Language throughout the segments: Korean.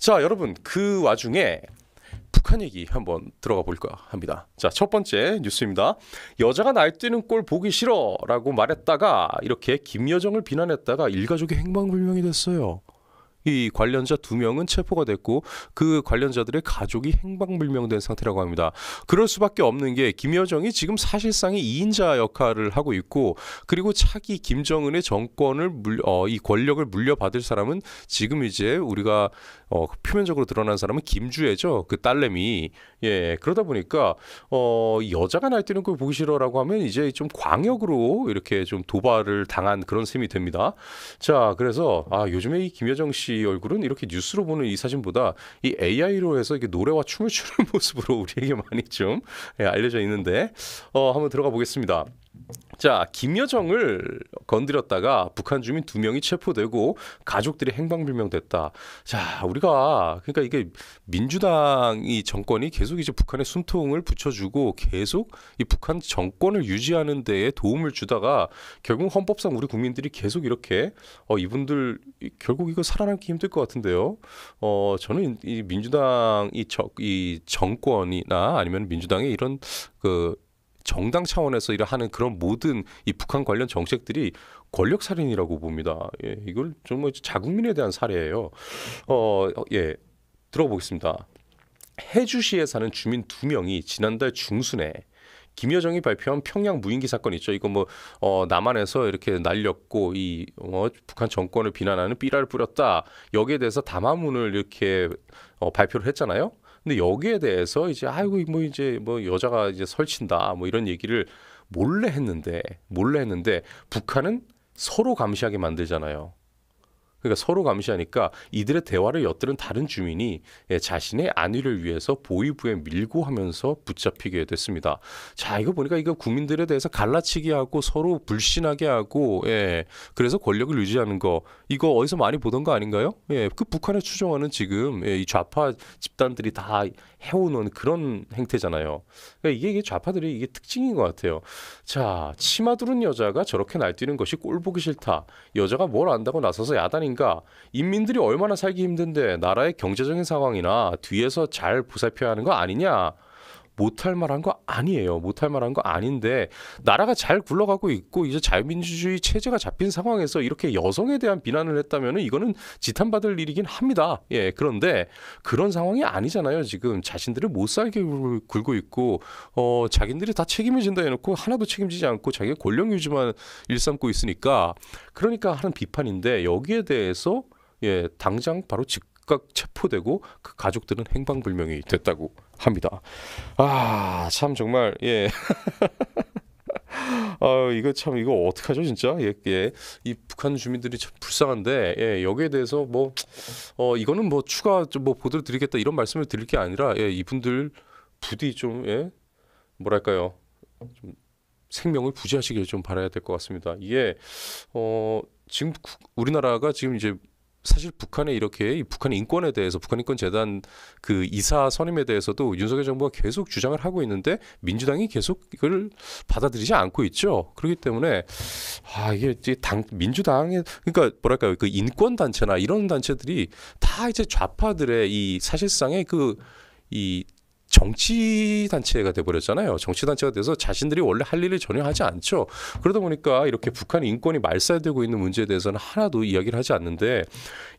자, 여러분 그 와중에 북한 얘기 한번 들어가 볼까 합니다. 자, 첫 번째 뉴스입니다. 여자가 날뛰는 꼴 보기 싫어라고 말했다가 이렇게 김여정을 비난했다가 일가족이 행방불명이 됐어요. 이 관련자 두 명은 체포가 됐고 그 관련자들의 가족이 행방불명된 상태라고 합니다. 그럴 수밖에 없는 게 김여정이 지금 사실상의 2인자 역할을 하고 있고 그리고 차기 김정은의 정권을 물, 어, 이 권력을 물려받을 사람은 지금 이제 우리가 어, 표면적으로 드러난 사람은 김주애죠. 그 딸내미. 예. 그러다 보니까 어, 여자가 날뛰는 걸 보기 싫어라고 하면 이제 좀 광역으로 이렇게 좀 도발을 당한 그런 셈이 됩니다. 자, 그래서 아, 요즘에 이 김여정 씨씨 얼굴은 이렇게 뉴스로 보는 이 사진보다 이 AI로 해서 이게 노래와 춤을 추는 모습으로 우리에게 많이 좀 예, 알려져 있는데 어, 한번 들어가 보겠습니다. 자, 김여정을 건드렸다가 북한 주민 두 명이 체포되고 가족들이 행방불명됐다. 자, 우리가 그러니까 이게 민주당이 정권이 계속 이제 북한에 숨통을 붙여주고 계속 이 북한 정권을 유지하는 데에 도움을 주다가 결국 헌법상 우리 국민들이 계속 이렇게 어 이분들 결국 이거 살아남기 힘들 것 같은데요. 어 저는 이 민주당 이, 저, 이 정권이나 아니면 민주당의 이런 그 정당 차원에서 일하는 을 그런 모든 이 북한 관련 정책들이 권력 살인이라고 봅니다. 예, 이걸 정말 뭐 자국민에 대한 사례예요. 어, 어 예, 들어보겠습니다. 해주시에 사는 주민 두 명이 지난달 중순에 김여정이 발표한 평양 무인기 사건 있죠. 이거 뭐 어, 남한에서 이렇게 날렸고 이 어, 북한 정권을 비난하는 삐라를 뿌렸다. 여기에 대해서 담화문을 이렇게 어, 발표를 했잖아요. 근데 여기에 대해서 이제 아이고 뭐 이제 뭐 여자가 이제 설친다 뭐 이런 얘기를 몰래 했는데 몰래 했는데 북한은 서로 감시하게 만들잖아요. 그러니까 서로 감시하니까 이들의 대화를 엿들은 다른 주민이 예, 자신의 안위를 위해서 보위부에 밀고 하면서 붙잡히게 됐습니다. 자, 이거 보니까 이거 국민들에 대해서 갈라치기 하고 서로 불신하게 하고 예. 그래서 권력을 유지하는 거 이거 어디서 많이 보던 거 아닌가요? 예. 그 북한에 추종하는 지금 예, 이 좌파 집단들이 다 해오는 그런 행태잖아요. 그러니까 이게, 이게 좌파들이 이게 특징인 것 같아요. 자, 치마 두른 여자가 저렇게 날뛰는 것이 꼴 보기 싫다. 여자가 뭘 안다고 나서서 야단인 상황인가 인민들이 얼마나 살기 힘든데 나라의 경제적인 상황이나 뒤에서 잘 보살펴야 하는 거 아니냐 못할 말 한 거 아니에요. 못할 말 한 거 아닌데 나라가 잘 굴러가고 있고 이제 자유민주주의 체제가 잡힌 상황에서 이렇게 여성에 대한 비난을 했다면 이거는 지탄받을 일이긴 합니다. 예, 그런데 그런 상황이 아니잖아요. 지금 자신들을 못 살게 굴고 있고 어, 자기들이 다 책임을 진다 해놓고 하나도 책임지지 않고 자기 권력 유지만 일삼고 있으니까 그러니까 하는 비판인데 여기에 대해서 예, 당장 바로 직 각각 체포되고 그 가족들은 행방불명이 됐다고 합니다. 아, 참 정말 예. 아, 이거 참 이거 어떡하죠 진짜 예, 예. 북한 주민들이 참 불쌍한데 예, 여기에 대해서 뭐 어, 이거는 뭐 추가 좀 뭐 보도를 드리겠다 이런 말씀을 드릴 게 아니라 예, 이분들 부디 좀 예, 뭐랄까요 좀 생명을 부지하시길 좀 바라야 될 것 같습니다. 이게 어 지금 우리나라가 지금 이제 사실 북한에 이렇게 북한 인권에 대해서 북한 인권 재단 그 이사 선임에 대해서도 윤석열 정부가 계속 주장을 하고 있는데 민주당이 계속 이걸 받아들이지 않고 있죠. 그렇기 때문에 아 이게 당 민주당의 그러니까 뭐랄까그 인권 단체나 이런 단체들이 다 이제 좌파들의 이 사실상의 그이 정치 단체가 돼버렸잖아요. 정치 단체가 돼서 자신들이 원래 할 일을 전혀 하지 않죠. 그러다 보니까 이렇게 북한 인권이 말살되고 있는 문제에 대해서는 하나도 이야기를 하지 않는데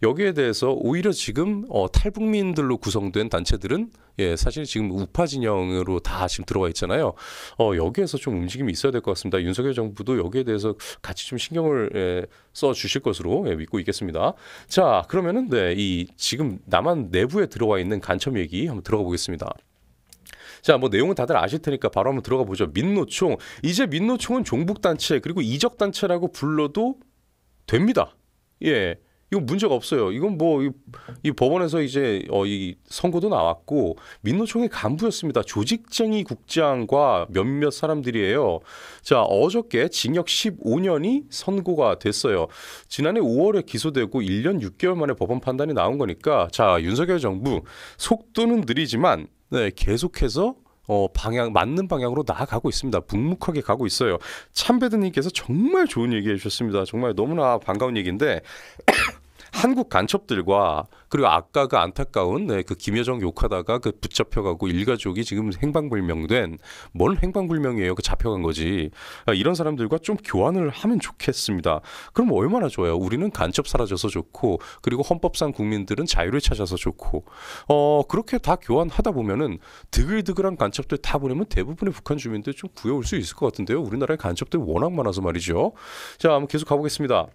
여기에 대해서 오히려 지금 어, 탈북민들로 구성된 단체들은 예, 사실 지금 우파 진영으로 다 지금 들어와 있잖아요. 어, 여기에서 좀 움직임이 있어야 될 것 같습니다. 윤석열 정부도 여기에 대해서 같이 좀 신경을 예, 써 주실 것으로 예, 믿고 있겠습니다. 자, 그러면은 네, 이 지금 남한 내부에 들어와 있는 간첩 얘기 한번 들어가 보겠습니다. 자, 뭐 내용은 다들 아실 테니까 바로 한번 들어가 보죠. 민노총. 이제 민노총은 종북단체 그리고 이적단체라고 불러도 됩니다. 예. 이건 문제가 없어요. 이건 뭐 이 법원에서 이제 어, 이 선고도 나왔고 민노총의 간부였습니다. 조직쟁이 국장과 몇몇 사람들이에요. 자 어저께 징역 15년이 선고가 됐어요. 지난해 5월에 기소되고 1년 6개월 만에 법원 판단이 나온 거니까 자 윤석열 정부 속도는 느리지만 네, 계속해서 어, 방향 맞는 방향으로 나아가고 있습니다. 묵묵하게 가고 있어요. 참배드님께서 정말 좋은 얘기해 주셨습니다. 정말 너무나 반가운 얘기인데 한국 간첩들과 그리고 아까 그 안타까운 네, 그 김여정 욕하다가 그 붙잡혀가고 일가족이 지금 행방불명된 뭔 행방불명이에요? 그 잡혀간 거지. 아, 이런 사람들과 좀 교환을 하면 좋겠습니다. 그럼 얼마나 좋아요? 우리는 간첩 사라져서 좋고 그리고 헌법상 국민들은 자유를 찾아서 좋고 어 그렇게 다 교환하다 보면은 드글드글한 간첩들 다 보내면 대부분의 북한 주민들 좀 구해올 수 있을 것 같은데요. 우리나라에 간첩들 워낙 많아서 말이죠. 자, 한번 계속 가보겠습니다.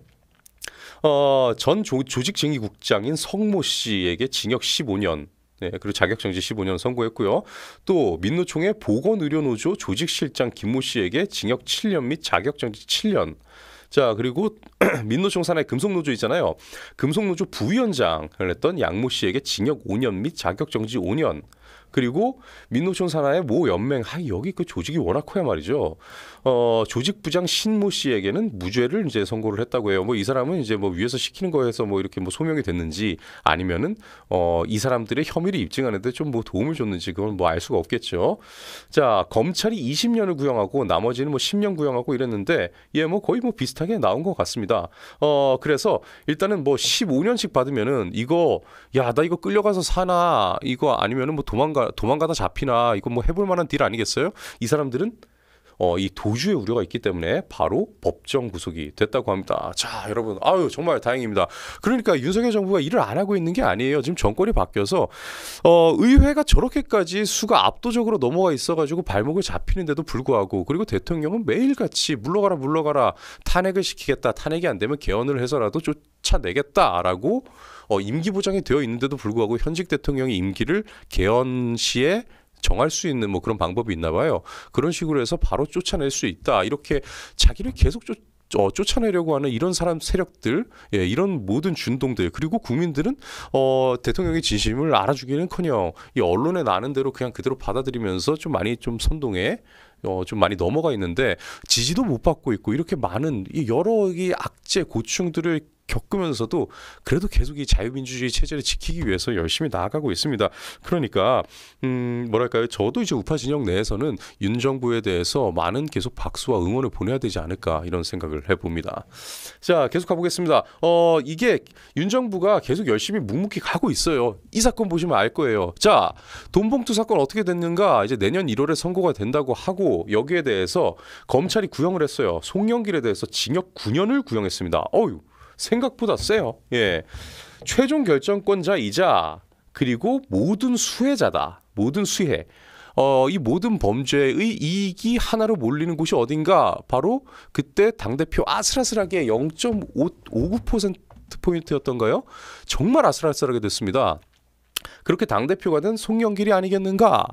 어, 전 조, 조직증의국장인 성모 씨에게 징역 15년 네, 그리고 자격정지 15년 선고했고요. 또 민노총의 보건의료노조 조직실장 김모 씨에게 징역 7년 및 자격정지 7년. 자 그리고 민노총 산하의 금속노조 있잖아요. 금속노조 부위원장을 했던 양모 씨에게 징역 5년 및 자격정지 5년. 그리고 민노총 산하의 모 연맹 하 아, 여기 그 조직이 워낙 커야 말이죠. 어, 조직 부장 신모 씨에게는 무죄를 이제 선고를 했다고 해요. 뭐 이 사람은 이제 뭐 위에서 시키는 거에서 뭐 이렇게 뭐 소명이 됐는지 아니면은 어, 이 사람들의 혐의를 입증하는데 좀 뭐 도움을 줬는지 그건 뭐 알 수가 없겠죠. 자 검찰이 20년을 구형하고 나머지는 뭐 10년 구형하고 이랬는데 예뭐 거의 뭐 비슷하게 나온 것 같습니다. 어 그래서 일단은 뭐 15년씩 받으면은 이거 야나 이거 끌려가서 사나 이거 아니면은 뭐 도망가 도망가다 잡히나 이거 뭐 해볼 만한 딜 아니겠어요? 이 사람들은 어, 이 도주의 우려가 있기 때문에 바로 법정 구속이 됐다고 합니다. 자, 여러분, 아유 정말 다행입니다. 그러니까 윤석열 정부가 일을 안 하고 있는 게 아니에요. 지금 정권이 바뀌어서 어, 의회가 저렇게까지 수가 압도적으로 넘어가 있어가지고 발목을 잡히는데도 불구하고 그리고 대통령은 매일같이 물러가라 물러가라 탄핵을 시키겠다 탄핵이 안 되면 개헌을 해서라도 쫓아내겠다라고 어, 임기 보장이 되어 있는데도 불구하고 현직 대통령의 임기를 개헌 시에 정할 수 있는 뭐 그런 방법이 있나 봐요. 그런 식으로 해서 바로 쫓아낼 수 있다. 이렇게 자기를 계속 쫓 어, 쫓아내려고 하는 이런 사람 세력들, 예, 이런 모든 준동들, 그리고 국민들은 어, 대통령의 진심을 알아주기는커녕 이 언론에 나는 대로 그냥 그대로 받아들이면서 좀 많이 좀 선동에 어, 좀 많이 넘어가 있는데 지지도 못 받고 있고 이렇게 많은 이 여러 악재 고충들을 겪으면서도 그래도 계속 이 자유민주주의 체제를 지키기 위해서 열심히 나아가고 있습니다. 그러니까 음 뭐랄까요? 저도 이제 우파 진영 내에서는 윤 정부에 대해서 많은 계속 박수와 응원을 보내야 되지 않을까 이런 생각을 해봅니다. 자 계속 가보겠습니다. 어 이게 윤 정부가 계속 열심히 묵묵히 가고 있어요. 이 사건 보시면 알 거예요. 자 돈봉투 사건 어떻게 됐는가? 이제 내년 1월에 선고가 된다고 하고 여기에 대해서 검찰이 구형을 했어요. 송영길에 대해서 징역 9년을 구형했습니다. 어유 생각보다 세요. 예. 최종 결정권자이자 그리고 모든 수혜자다. 모든 수혜. 어, 이 모든 범죄의 이익이 하나로 몰리는 곳이 어딘가 바로 그때 당대표 아슬아슬하게 0.59%포인트였던가요? 정말 아슬아슬하게 됐습니다. 그렇게 당대표가 된 송영길이 아니겠는가?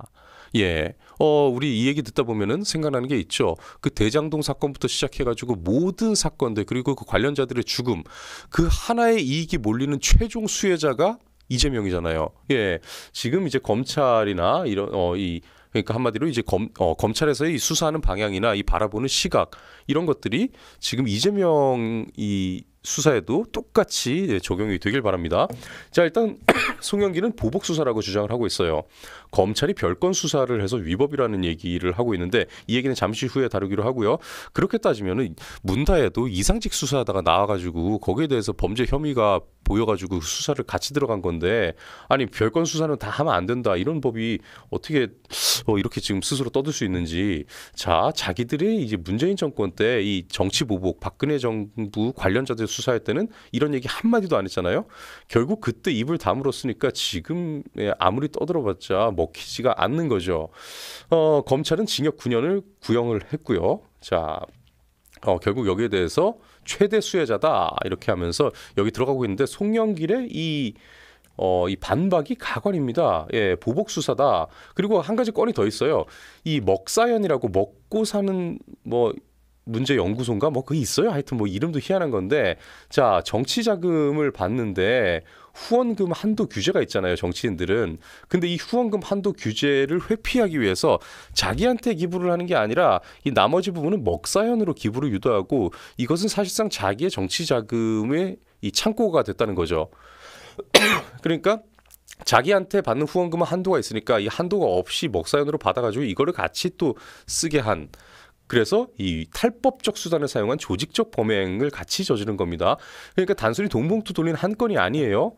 예. 어, 우리 이 얘기 듣다 보면은 생각나는 게 있죠. 그 대장동 사건부터 시작해가지고 모든 사건들 그리고 그 관련자들의 죽음 그 하나의 이익이 몰리는 최종 수혜자가 이재명이잖아요. 예. 지금 이제 검찰이나 이런 어 이 그러니까 한마디로 이제 검, 어, 검찰에서의 이 수사하는 방향이나 이 바라보는 시각 이런 것들이 지금 이재명 이 수사에도 똑같이 적용이 되길 바랍니다. 자, 일단 송영기는 보복 수사라고 주장을 하고 있어요. 검찰이 별건 수사를 해서 위법이라는 얘기를 하고 있는데 이 얘기는 잠시 후에 다루기로 하고요. 그렇게 따지면 문다에도 이상직 수사하다가 나와가지고 거기에 대해서 범죄 혐의가 보여가지고 수사를 같이 들어간 건데 아니 별건 수사는 다 하면 안 된다 이런 법이 어떻게 어, 이렇게 지금 스스로 떠들 수 있는지 자 자기들이 이제 문재인 정권 때 이 정치 보복 박근혜 정부 관련자들 수사할때는 이런 얘기 한마디도 안 했잖아요. 결국 그때 입을 다물었으니까 지금 아무리 떠들어봤자 먹히지가 않는 거죠. 어, 검찰은 징역 9년을 구형을 했고요. 자, 어, 결국 여기에 대해서 최대 수혜자다 이렇게 하면서 여기 들어가고 있는데 송영길의 이 어, 이 반박이 가관입니다. 예, 보복 수사다. 그리고 한 가지 건이 더 있어요. 이 먹사연이라고 먹고 사는 뭐 문제 연구소인가 뭐 그게 있어요. 하여튼 뭐 이름도 희한한 건데 자 정치 자금을 받는데 후원금 한도 규제가 있잖아요. 정치인들은 근데 이 후원금 한도 규제를 회피하기 위해서 자기한테 기부를 하는 게 아니라 이 나머지 부분은 먹사연으로 기부를 유도하고 이것은 사실상 자기의 정치 자금의 이 창고가 됐다는 거죠. 그러니까 자기한테 받는 후원금은 한도가 있으니까 이 한도가 없이 먹사연으로 받아가지고 이거를 같이 또 쓰게 한 그래서 이 탈법적 수단을 사용한 조직적 범행을 같이 저지른 겁니다. 그러니까 단순히 동봉투 돌린 한 건이 아니에요.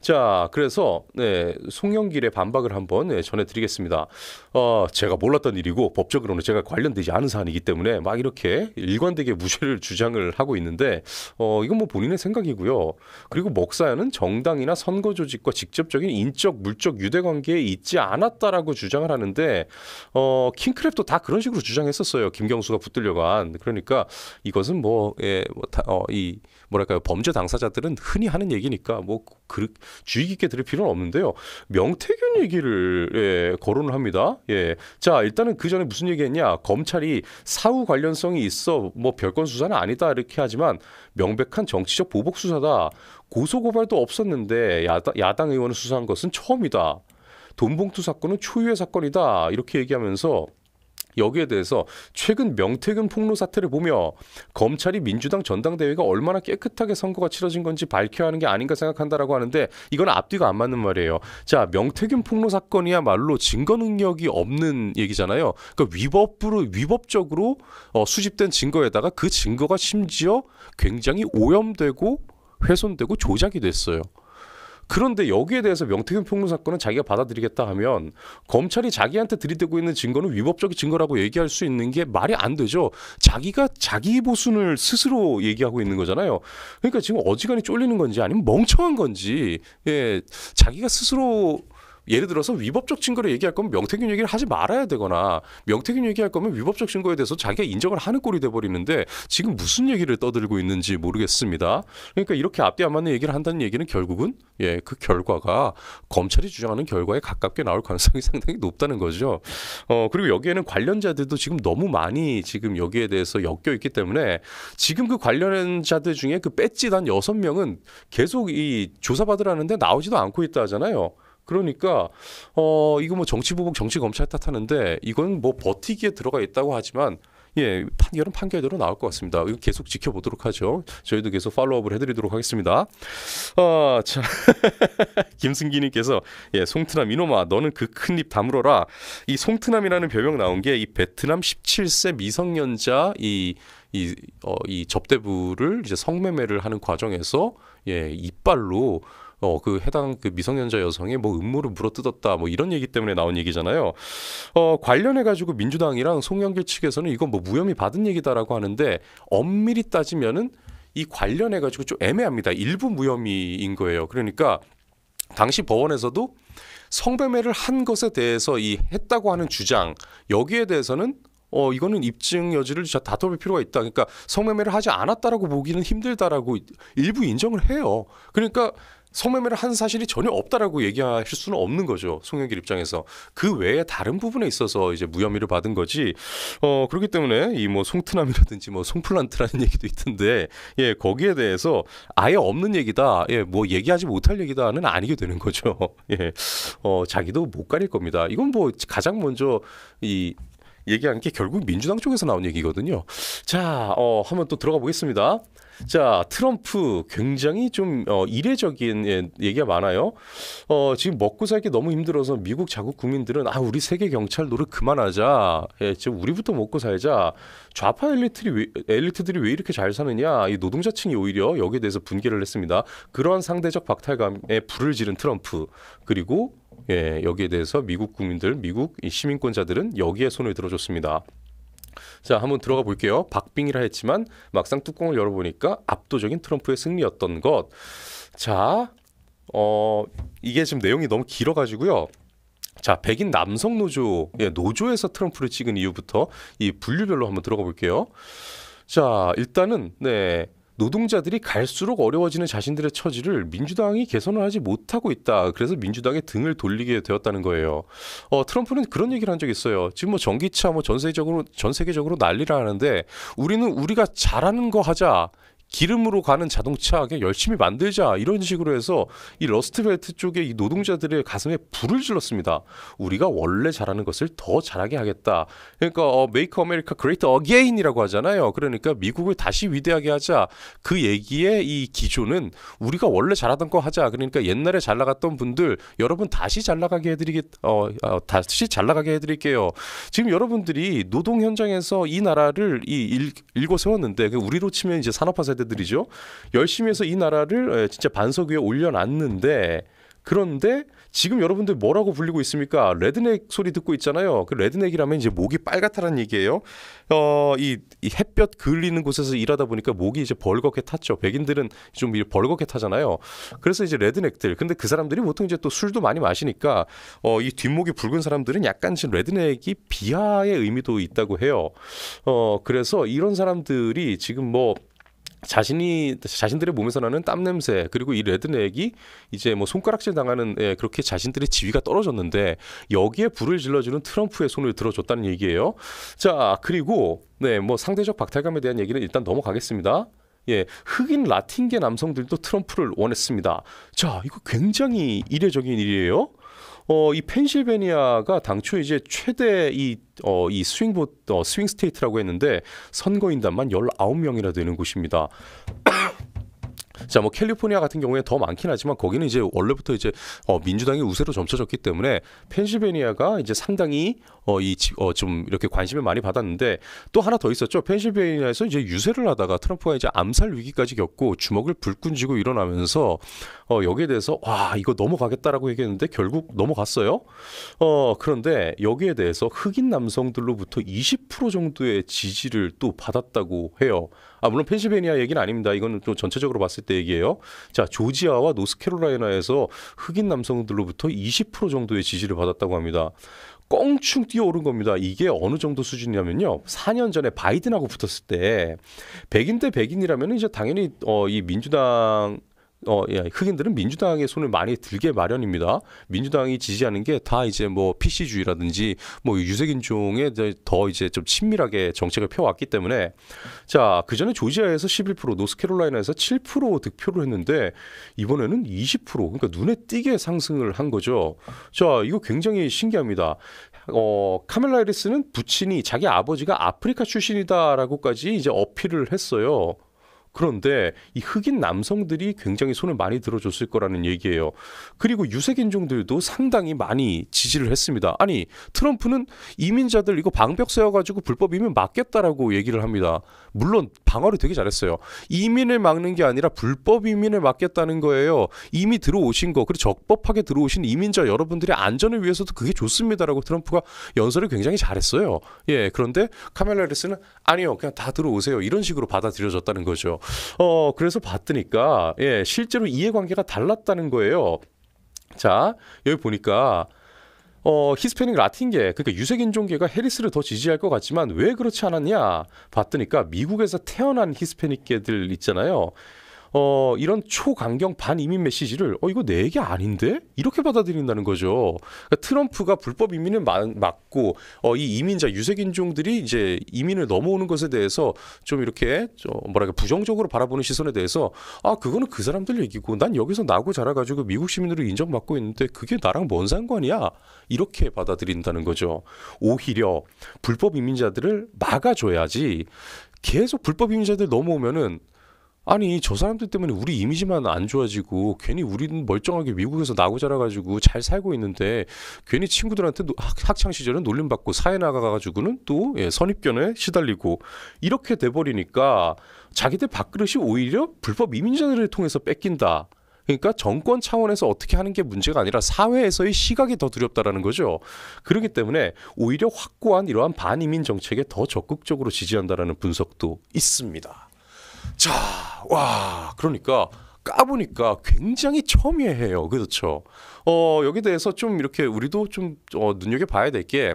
자, 그래서 네, 송영길의 반박을 한번 네, 전해드리겠습니다. 어, 제가 몰랐던 일이고 법적으로는 제가 관련되지 않은 사안이기 때문에 막 이렇게 일관되게 무죄를 주장을 하고 있는데 어, 이건 뭐 본인의 생각이고요. 그리고 목사야는 정당이나 선거 조직과 직접적인 인적 물적 유대 관계에 있지 않았다라고 주장을 하는데 어, 킹크랩도 다 그런 식으로 주장했었어요. 김 김경수가 붙들려간 고 그러니까 이것은 뭐 예, 뭐, 다, 어, 이 뭐랄까요 범죄 당사자들은 흔히 하는 얘기니까 뭐 그, 주의 깊게 들을 필요는 없는데요 명태균 얘기를 예, 거론을 합니다. 예, 자 일단은 그 전에 무슨 얘기했냐 검찰이 사후 관련성이 있어 뭐 별건 수사는 아니다 이렇게 하지만 명백한 정치적 보복 수사다 고소고발도 없었는데 야당, 야당 의원을 수사한 것은 처음이다. 돈봉투 사건은 초유의 사건이다 이렇게 얘기하면서 여기에 대해서 최근 명태균 폭로 사태를 보며 검찰이 민주당 전당대회가 얼마나 깨끗하게 선거가 치러진 건지 밝혀야 하는 게 아닌가 생각한다라고 하는데 이건 앞뒤가 안 맞는 말이에요. 자, 명태균 폭로 사건이야말로 증거 능력이 없는 얘기잖아요. 그러니까 위법으로 위법적으로 어, 수집된 증거에다가 그 증거가 심지어 굉장히 오염되고 훼손되고 조작이 됐어요. 그런데 여기에 대해서 명태균 폭로 사건은 자기가 받아들이겠다 하면 검찰이 자기한테 들이대고 있는 증거는 위법적인 증거라고 얘기할 수 있는 게 말이 안 되죠. 자기가 자기 보순을 스스로 얘기하고 있는 거잖아요. 그러니까 지금 어지간히 쫄리는 건지 아니면 멍청한 건지 예, 자기가 스스로 예를 들어서 위법적 증거를 얘기할 거면 명태균 얘기를 하지 말아야 되거나 명태균 얘기할 거면 위법적 증거에 대해서 자기가 인정을 하는 꼴이 돼버리는데 지금 무슨 얘기를 떠들고 있는지 모르겠습니다. 그러니까 이렇게 앞뒤 안 맞는 얘기를 한다는 얘기는 결국은 예 그 결과가 검찰이 주장하는 결과에 가깝게 나올 가능성이 상당히 높다는 거죠. 어 그리고 여기에는 관련자들도 지금 너무 많이 지금 여기에 대해서 엮여 있기 때문에 지금 그 관련자들 중에 그뺏지단 여섯 명은 계속 이 조사받으라는데 나오지도 않고 있다 하잖아요. 그러니까 어 이거 뭐 정치 부복 정치 검찰 탓하는데 이건 뭐 버티기에 들어가 있다고 하지만 예, 판결은 판결대로 나올 것 같습니다. 이거 계속 지켜보도록 하죠. 저희도 계속 팔로우업을 해드리도록 하겠습니다. 아, 자. 김승기님께서, 예, 송트남 이놈아, 너는 그 큰 입 다물어라. 이 송트남이라는 별명 나온 게 이 베트남 17세 미성년자 이, 이, 어, 이 접대부를 이제 성매매를 하는 과정에서 예, 이빨로 어, 그 해당 그 미성년자 여성의 뭐 음모를 물어뜯었다 뭐 이런 얘기 때문에 나온 얘기잖아요. 어, 관련해 가지고 민주당이랑 송영길 측에서는 이건 뭐 무혐의 받은 얘기다라고 하는데 엄밀히 따지면은 이 관련해 가지고 좀 애매합니다. 일부 무혐의인 거예요. 그러니까 당시 법원에서도 성매매를 한 것에 대해서 이 했다고 하는 주장 여기에 대해서는 어 이거는 입증 여지를 다퉈볼 필요가 있다. 그러니까 성매매를 하지 않았다라고 보기는 힘들다라고 일부 인정을 해요. 그러니까 성매매를 한 사실이 전혀 없다라고 얘기하실 수는 없는 거죠. 송영길 입장에서 그 외에 다른 부분에 있어서 이제 무혐의를 받은 거지. 어 그렇기 때문에 이 뭐 송트남이라든지 뭐 송플란트라는 얘기도 있던데 예 거기에 대해서 아예 없는 얘기다. 예뭐 얘기하지 못할 얘기다는 아니게 되는 거죠. 예어 자기도 못 가릴 겁니다. 이건 뭐 가장 먼저 이 얘기한 게 결국 민주당 쪽에서 나온 얘기거든요. 자, 어, 한번 또 들어가 보겠습니다. 자, 트럼프 굉장히 좀 어, 이례적인 예, 얘기가 많아요. 어, 지금 먹고 살기 너무 힘들어서 미국 자국 국민들은 아, 우리 세계 경찰 노릇 그만하자. 예, 지금 우리부터 먹고 살자. 좌파 엘리트들이 왜, 엘리트들이 왜 이렇게 잘 사느냐. 이 노동자층이 오히려 여기에 대해서 분개를 했습니다. 그런 상대적 박탈감에 불을 지른 트럼프 그리고 예, 여기에 대해서 미국 국민들, 미국 시민권자들은 여기에 손을 들어줬습니다. 자, 한번 들어가 볼게요. 박빙이라 했지만 막상 뚜껑을 열어보니까 압도적인 트럼프의 승리였던 것. 자, 어, 이게 지금 내용이 너무 길어가지고요. 자, 백인 남성 노조, 예, 노조에서 트럼프를 찍은 이유부터 이 분류별로 한번 들어가 볼게요. 자, 일단은, 네. 노동자들이 갈수록 어려워지는 자신들의 처지를 민주당이 개선을 하지 못하고 있다. 그래서 민주당의 등을 돌리게 되었다는 거예요. 어, 트럼프는 그런 얘기를 한 적이 있어요. 지금 뭐 전기차 뭐전 세계적으로 전 세계적으로 난리를 하는데 우리는 우리가 잘하는 거 하자. 기름으로 가는 자동차 그냥 열심히 만들자 이런 식으로 해서 이 러스트벨트 쪽에 이 노동자들의 가슴에 불을 질렀습니다. 우리가 원래 잘하는 것을 더 잘하게 하겠다. 그러니까 어, Make America Great Again이라고 하잖아요. 그러니까 미국을 다시 위대하게 하자. 그 얘기의 이 기조는 우리가 원래 잘하던 거 하자. 그러니까 옛날에 잘 나갔던 분들 여러분 다시 잘 나가게 해드리겠 어, 어 다시 잘 나가게 해드릴게요. 지금 여러분들이 노동 현장에서 이 나라를 이 일, 일궈 세웠는데 그 우리로 치면 이제 산업화 세대 세대들이죠. 열심히 해서 이 나라를 진짜 반석 위에 올려놨는데 그런데 지금 여러분들 뭐라고 불리고 있습니까? 레드넥 소리 듣고 있잖아요. 그 레드넥이라면 이제 목이 빨갛다는 얘기예요. 어, 이, 이 햇볕 그을리는 곳에서 일하다 보니까 목이 이제 벌겋게 탔죠. 백인들은 좀 벌겋게 타잖아요. 그래서 이제 레드넥들. 근데 그 사람들이 보통 이제 또 술도 많이 마시니까 어, 이 뒷목이 붉은 사람들은 약간 지금 레드넥이 비하의 의미도 있다고 해요. 어, 그래서 이런 사람들이 지금 뭐 자신이 자신들의 몸에서 나는 땀 냄새 그리고 이 레드넥이 이제 뭐 손가락질 당하는 예, 그렇게 자신들의 지위가 떨어졌는데 여기에 불을 질러주는 트럼프의 손을 들어줬다는 얘기예요. 자 그리고 네뭐 상대적 박탈감에 대한 얘기는 일단 넘어가겠습니다. 예, 흑인 라틴계 남성들도 트럼프를 원했습니다. 자, 이거 굉장히 이례적인 일이에요. 어, 이 펜실베니아가 당초 이제 최대 이, 어, 이 스윙보, 어, 스윙 스테이트라고 했는데 선거인단만 1 9명이라 되는 곳입니다. 자, 뭐 캘리포니아 같은 경우에 더 많긴 하지만 거기는 이제 원래부터 이제 어, 민주당이 우세로 점쳐졌기 때문에 펜실베니아가 이제 상당히 어, 이, 어, 좀 이렇게 관심을 많이 받았는데 또 하나 더 있었죠. 펜실베니아에서 이제 유세를 하다가 트럼프가 이제 암살 위기까지 겪고 주먹을 불끈 쥐고 일어나면서 어, 여기에 대해서 와, 이거 넘어가겠다라고 얘기했는데 결국 넘어갔어요. 어, 그런데 여기에 대해서 흑인 남성들로부터 20% 정도의 지지를 또 받았다고 해요. 아 물론 펜실베니아 얘기는 아닙니다. 이건 또 전체적으로 봤을 때 얘기예요. 자 조지아와 노스캐롤라이나에서 흑인 남성들로부터 20% 정도의 지지를 받았다고 합니다. 껑충 뛰어오른 겁니다. 이게 어느 정도 수준이냐면요. 4년 전에 바이든하고 붙었을 때 백인 대 백인이라면 이제 당연히 어, 이 민주당 어, 예, 흑인들은 민주당의 손을 많이 들게 마련입니다. 민주당이 지지하는 게 다 이제 뭐 PC주의라든지 뭐 유색인종에 더 이제 좀 친밀하게 정책을 펴왔기 때문에 자, 그전에 조지아에서 11%, 노스캐롤라이나에서 7% 득표를 했는데 이번에는 20% 그러니까 눈에 띄게 상승을 한 거죠. 자, 이거 굉장히 신기합니다. 어, 카멜라 헤리스는 부친이 자기 아버지가 아프리카 출신이다라고까지 이제 어필을 했어요. 그런데 이 흑인 남성들이 굉장히 손을 많이 들어줬을 거라는 얘기예요. 그리고 유색인종들도 상당히 많이 지지를 했습니다. 아니 트럼프는 이민자들 이거 방벽 세워가지고 불법 이민 막겠다라고 얘기를 합니다. 물론 방어를 되게 잘했어요. 이민을 막는 게 아니라 불법 이민을 막겠다는 거예요. 이미 들어오신 거 그리고 적법하게 들어오신 이민자 여러분들의 안전을 위해서도 그게 좋습니다라고 트럼프가 연설을 굉장히 잘했어요. 예 그런데 카멜라 리스는 아니요 그냥 다 들어오세요 이런 식으로 받아들여졌다는 거죠. 어, 그래서 봤더니까, 예, 실제로 이해관계가 달랐다는 거예요. 자, 여기 보니까, 어, 히스패닉 라틴계, 그러니까 유색인종계가 해리스를 더 지지할 것 같지만 왜 그렇지 않았냐? 봤더니까 미국에서 태어난 히스패닉계들 있잖아요. 어, 이런 초강경 반이민 메시지를 어, 이거 내 얘기 아닌데? 이렇게 받아들인다는 거죠. 그러니까 트럼프가 불법 이민을 막, 막고 어, 이 이민자 유색인종들이 이제 이민을 넘어오는 것에 대해서 좀 이렇게 좀 뭐랄까 부정적으로 바라보는 시선에 대해서 아, 그거는 그 사람들 얘기고 난 여기서 나고 자라가지고 미국 시민으로 인정받고 있는데 그게 나랑 뭔 상관이야? 이렇게 받아들인다는 거죠. 오히려 불법 이민자들을 막아줘야지 계속 불법 이민자들 넘어오면은 아니 저 사람들 때문에 우리 이미지만 안 좋아지고 괜히 우리는 멀쩡하게 미국에서 나고 자라가지고 잘 살고 있는데 괜히 친구들한테 학창 시절은 놀림 받고 사회 나가가지고는 또 예, 선입견에 시달리고 이렇게 돼버리니까 자기들 밥그릇이 오히려 불법 이민자들을 통해서 뺏긴다. 그러니까 정권 차원에서 어떻게 하는 게 문제가 아니라 사회에서의 시각이 더 두렵다라는 거죠. 그렇기 때문에 오히려 확고한 이러한 반이민 정책에 더 적극적으로 지지한다라는 분석도 있습니다. 자. 와, 그러니까 까보니까 굉장히 첨예해요. 그렇죠. 어, 여기 대해서 좀 이렇게 우리도 좀 어, 눈여겨봐야 될게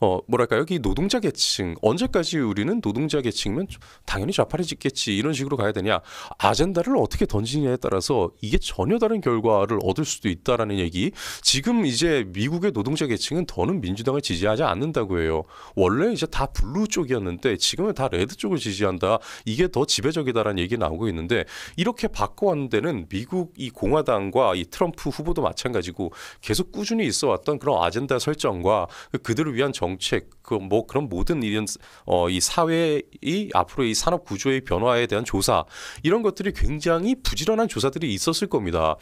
어 뭐랄까요? 이 노동자 계층 언제까지 우리는 노동자 계층이면 당연히 좌파리겠지 이런 식으로 가야 되냐 아젠다를 어떻게 던지냐에 따라서 이게 전혀 다른 결과를 얻을 수도 있다라는 얘기 지금 이제 미국의 노동자 계층은 더는 민주당을 지지하지 않는다고 해요 원래 이제 다 블루 쪽이었는데 지금은 다 레드 쪽을 지지한다 이게 더 지배적이다라는 얘기 나오고 있는데 이렇게 바꿔왔는 데는 미국 이 공화당과 이 트럼프 후보도 마찬가지고 계속 꾸준히 있어왔던 그런 아젠다 설정과 그들 그들을 위한 정책 그뭐 그런 모든 이런 어, 이 사회의 앞으로이 산업 구조의 변화에 대한 조사 이런 것들이 굉장히 부지런한 조사들이 있었을 겁니다.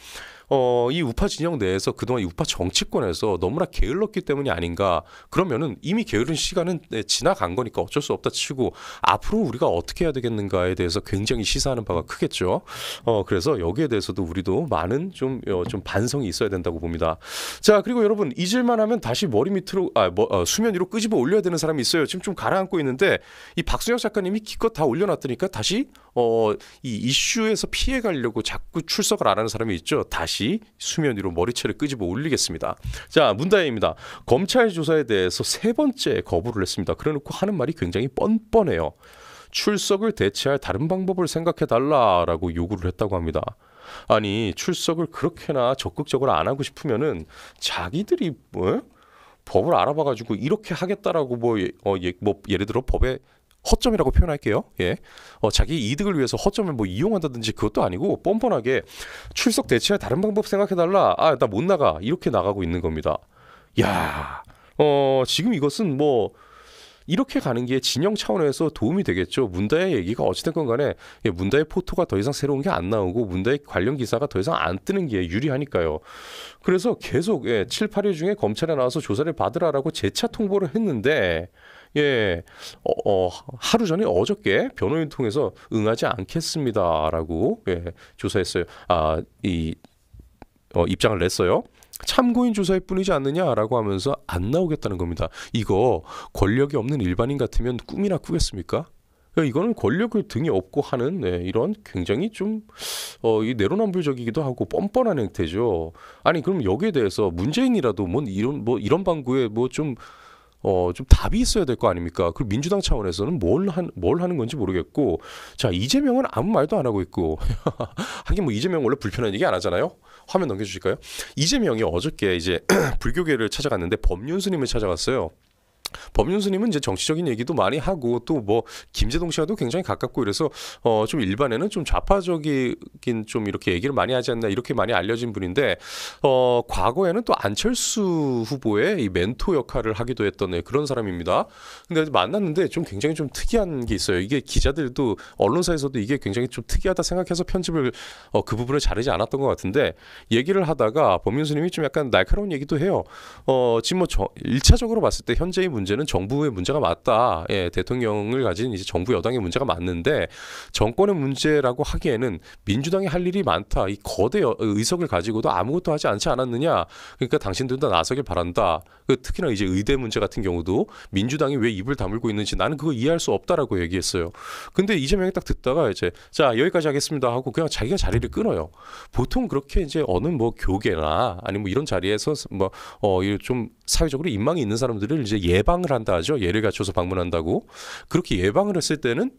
어, 이 우파 진영 내에서 그동안 이 우파 정치권에서 너무나 게을렀기 때문이 아닌가 그러면은 이미 게으른 시간은 네, 지나간 거니까 어쩔 수 없다 치고 앞으로 우리가 어떻게 해야 되겠는가에 대해서 굉장히 시사하는 바가 크겠죠. 어, 그래서 여기에 대해서도 우리도 많은 좀, 어, 좀 반성이 있어야 된다고 봅니다. 자, 그리고 여러분 잊을만 하면 다시 머리 밑으로, 아, 뭐, 어, 수면 위로 끄집어 올려 올려야 되는 사람이 있어요. 지금 좀 가라앉고 있는데 이 박순혁 작가님이 기껏 다 올려놨더니까 다시 어, 이 이슈에서 피해가려고 자꾸 출석을 안 하는 사람이 있죠. 다시 수면 위로 머리채를 끄집어 올리겠습니다. 자, 문다혜입니다. 검찰 조사에 대해서 세 번째 거부를 했습니다. 그래놓고 하는 말이 굉장히 뻔뻔해요. 출석을 대체할 다른 방법을 생각해달라라고 요구를 했다고 합니다. 아니 출석을 그렇게나 적극적으로 안 하고 싶으면은 자기들이 뭐 법을 알아봐가지고 이렇게 하겠다라고 뭐, 예, 어, 예, 뭐 예를 들어 법에 허점이라고 표현할게요. 예. 어, 자기 이득을 위해서 허점을 뭐 이용한다든지 그것도 아니고 뻔뻔하게 출석 대체할 다른 방법 생각해달라. 아, 나 못 나가. 이렇게 나가고 있는 겁니다. 야, 어, 지금 이것은 뭐 이렇게 가는 게 진영 차원에서 도움이 되겠죠. 문다의 얘기가 어찌된건 간에 예, 문다의 포토가 더 이상 새로운 게 안 나오고 문다의 관련 기사가 더 이상 안 뜨는 게 유리하니까요. 그래서 계속 예, 7, 8일 중에 검찰에 나와서 조사를 받으라라고 재차 통보를 했는데 예, 어, 어, 하루 전에 어저께 변호인 통해서 응하지 않겠습니다라고 예, 조사했어요. 아, 이 어, 입장을 냈어요. 참고인 조사일 뿐이지 않느냐라고 하면서 안 나오겠다는 겁니다. 이거 권력이 없는 일반인 같으면 꿈이나 꾸겠습니까? 그러니까 이거는 권력을 등에 업고 하는 네, 이런 굉장히 좀 어, 이 내로남불적이기도 하고 뻔뻔한 행태죠. 아니 그럼 여기에 대해서 문재인이라도 뭔 이런 뭐 이런 방구에 뭐좀 어, 좀 답이 있어야 될 거 아닙니까? 그리고 민주당 차원에서는 뭘, 한, 뭘 하는 건지 모르겠고, 자, 이재명은 아무 말도 안 하고 있고, 하긴 뭐 이재명 원래 불편한 얘기 안 하잖아요? 화면 넘겨주실까요? 이재명이 어저께 이제 불교계를 찾아갔는데 법륜스님을 찾아갔어요. 법륜스님은 이제 정치적인 얘기도 많이 하고 또 뭐 김재동 씨와도 굉장히 가깝고 이래서 어좀 일반에는 좀 좌파적인 좀 이렇게 얘기를 많이 하지 않나 이렇게 많이 알려진 분인데 어 과거에는 또 안철수 후보의 이 멘토 역할을 하기도 했던 네, 그런 사람입니다. 근데 만났는데 좀 굉장히 좀 특이한 게 있어요. 이게 기자들도 언론사에서도 이게 굉장히 좀 특이하다 생각해서 편집을 어그 부분을 자르지 않았던 것 같은데 얘기를 하다가 법륜스님이 좀 약간 날카로운 얘기도 해요. 어 지금 뭐 저, 일차적으로 봤을 때 현재의 문제는 정부의 문제가 맞다. 예, 대통령을 가진 이제 정부 여당의 문제가 맞는데 정권의 문제라고 하기에는 민주당이 할 일이 많다. 이 거대 의석을 가지고도 아무것도 하지 않지 않았느냐. 그러니까 당신들도 나서길 바란다. 그 특히나 이제 의대 문제 같은 경우도 민주당이 왜 입을 다물고 있는지 나는 그거 이해할 수 없다라고 얘기했어요. 근데 이재명이 딱 듣다가 이제 자 여기까지 하겠습니다 하고 그냥 자기가 자리를 끊어요. 보통 그렇게 이제 어느 뭐 교계나 아니면 뭐 이런 자리에서 뭐어좀 사회적으로 인망이 있는 사람들을 이제 예방 예방을 한다 하죠. 예를 갖춰서 방문한다고. 그렇게 예방을 했을 때는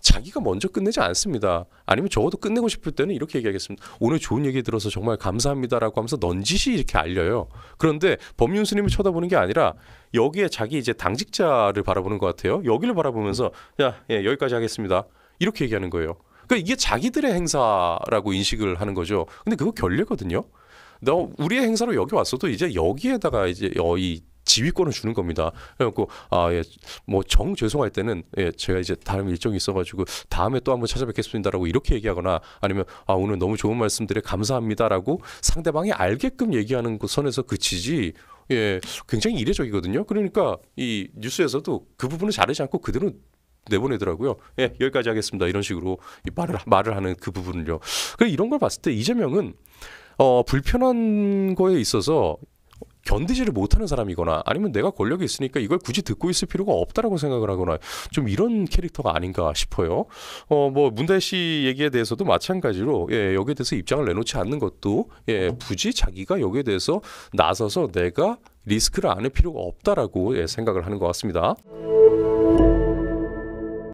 자기가 먼저 끝내지 않습니다. 아니면 적어도 끝내고 싶을 때는 이렇게 얘기하겠습니다. 오늘 좋은 얘기 들어서 정말 감사합니다라고 하면서 넌지시 이렇게 알려요. 그런데 범윤 스님을 쳐다보는 게 아니라 여기에 자기 이제 당직자를 바라보는 것 같아요. 여기를 바라보면서 야, 예, 여기까지 하겠습니다. 이렇게 얘기하는 거예요. 그러니까 이게 자기들의 행사라고 인식을 하는 거죠. 근데 그거 결례거든요. 너 우리의 행사로 여기 왔어도 이제 여기에다가 이제 어, 이 지휘권을 주는 겁니다. 그래갖고 아예 뭐 정 죄송할 때는 예 제가 이제 다른 일정이 있어가지고 다음에 또 한번 찾아뵙겠습니다라고 이렇게 얘기하거나 아니면 아 오늘 너무 좋은 말씀들에 감사합니다라고 상대방이 알게끔 얘기하는 그 선에서 그치지. 예, 굉장히 이례적이거든요. 그러니까 이 뉴스에서도 그 부분을 자르지 않고 그대로 내보내더라고요. 예, 여기까지 하겠습니다. 이런 식으로 말을 말을 하는 그 부분을요. 그 이런 걸 봤을 때 이재명은 어, 불편한 거에 있어서 견디지를 못하는 사람이거나 아니면 내가 권력이 있으니까 이걸 굳이 듣고 있을 필요가 없다라고 생각을 하거나 좀 이런 캐릭터가 아닌가 싶어요. 어 뭐문다씨 얘기에 대해서도 마찬가지로 예, 여기에 대해서 입장을 내놓지 않는 것도 예, 굳이 자기가 여기에 대해서 나서서 내가 리스크를 안을 필요가 없다라고 예, 생각을 하는 것 같습니다.